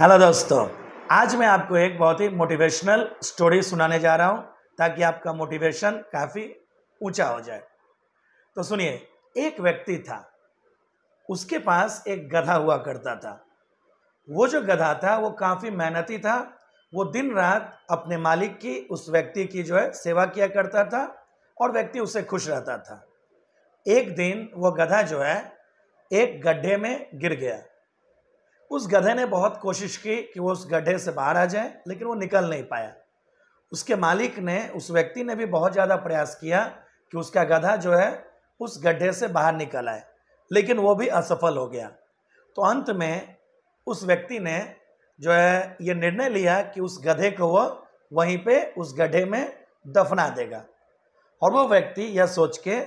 hello दोस्तों आज मैं आपको एक बहुत ही मोटिवेशनल स्टोरी सुनाने जा रहा हूं ताकि आपका मोटिवेशन काफ़ी ऊंचा हो जाए तो सुनिए एक व्यक्ति था उसके पास एक गधा हुआ करता था वो जो गधा था वो काफ़ी मेहनती था वो दिन रात अपने मालिक की उस व्यक्ति की जो है सेवा किया करता था और व्यक्ति उससे खुश रहता था एक दिन वो गधा जो है एक गड्ढे में गिर गया उस गधे ने बहुत कोशिश की कि वो उस गड्ढे से बाहर आ जाए लेकिन वो निकल नहीं पाया उसके मालिक ने उस व्यक्ति ने भी बहुत ज़्यादा प्रयास किया कि उसका गधा जो है उस गड्ढे से बाहर निकल आए लेकिन वो भी असफल हो गया तो अंत में उस व्यक्ति ने जो है ये निर्णय लिया कि उस गधे को वह वहीं पे उस गड्ढे में दफना देगा और वो व्यक्ति यह सोच के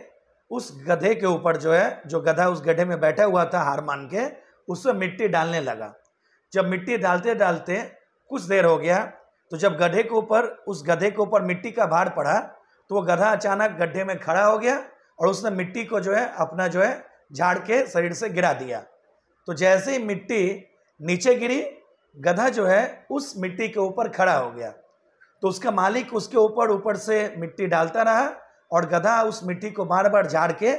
उस गधे के ऊपर जो है जो गधा उस गड्ढे में बैठा हुआ था हार मान के उसमें मिट्टी डालने लगा जब मिट्टी डालते डालते कुछ देर हो गया तो जब गधे के ऊपर उस गधे के ऊपर मिट्टी का भार पड़ा तो वो गधा अचानक गड्ढे में खड़ा हो गया और उसने मिट्टी को जो है अपना जो है झाड़ के शरीर से गिरा दिया तो जैसे ही मिट्टी नीचे गिरी गधा जो है उस मिट्टी के ऊपर खड़ा हो गया तो उसका मालिक उसके ऊपर ऊपर से मिट्टी डालता रहा और गधा उस मिट्टी को बार बार झाड़ के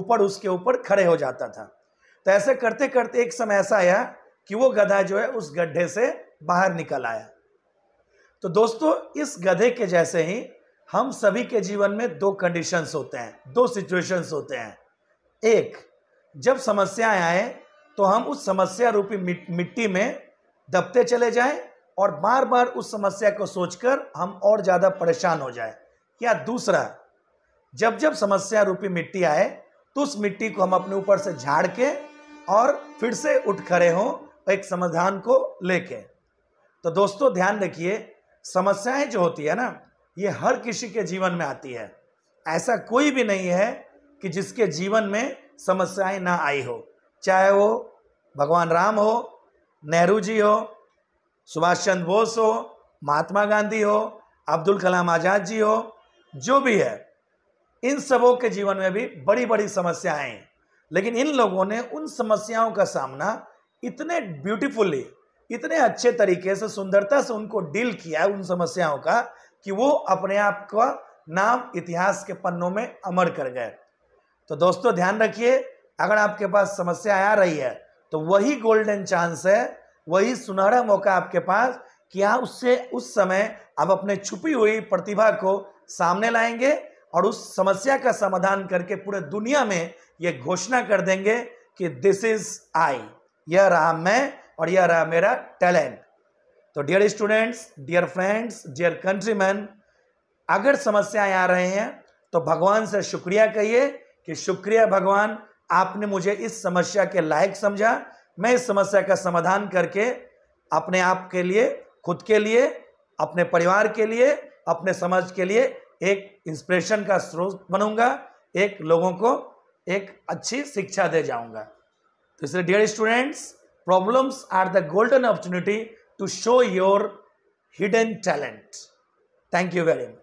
ऊपर उसके ऊपर खड़े हो जाता था तो ऐसे करते करते एक समय ऐसा आया कि वो गधा जो है उस गड्ढे से बाहर निकल आया तो दोस्तों इस गधे के जैसे ही हम सभी के जीवन में दो कंडीशंस होते हैं दो सिचुएशंस होते हैं एक जब समस्याएं आए तो हम उस समस्या रूपी मिट्टी में दबते चले जाएं और बार बार उस समस्या को सोचकर हम और ज़्यादा परेशान हो जाए या दूसरा जब जब समस्या रूपी मिट्टी आए तो उस मिट्टी को हम अपने ऊपर से झाड़ के और फिर से उठ खड़े हों एक समाधान को लेके तो दोस्तों ध्यान रखिए समस्याएं जो होती है ना ये हर किसी के जीवन में आती है ऐसा कोई भी नहीं है कि जिसके जीवन में समस्याएं ना आई हो चाहे वो भगवान राम हो नेहरू जी हो सुभाष चंद्र बोस हो महात्मा गांधी हो अब्दुल कलाम आज़ाद जी हो जो भी है इन सबों के जीवन में भी बड़ी बड़ी समस्याएं लेकिन इन लोगों ने उन समस्याओं का सामना इतने ब्यूटीफुली इतने अच्छे तरीके से सुंदरता से उनको डील किया है उन समस्याओं का कि वो अपने आप का नाम इतिहास के पन्नों में अमर कर गए तो दोस्तों ध्यान रखिए अगर आपके पास समस्या आ रही है तो वही गोल्डन चांस है वही सुनहरा मौका आपके पास कि आप उससे उस समय आप अपने छुपी हुई प्रतिभा को सामने लाएंगे और उस समस्या का समाधान करके पूरे दुनिया में ये घोषणा कर देंगे कि दिस इज आई यह रहा मैं और यह रहा मेरा टैलेंट तो dear students dear friends dear countryman अगर समस्याएं आ रहे हैं तो भगवान से शुक्रिया कहिए कि शुक्रिया भगवान आपने मुझे इस समस्या के लायक समझा मैं इस समस्या का समाधान करके अपने आप के लिए खुद के लिए अपने परिवार के लिए अपने समाज के लिए एक इंस्पिरेशन का स्रोत बनूंगा एक लोगों को एक अच्छी शिक्षा दे जाऊंगा तो इसलिए dear students problems are the golden opportunity to show your hidden talent thank you very much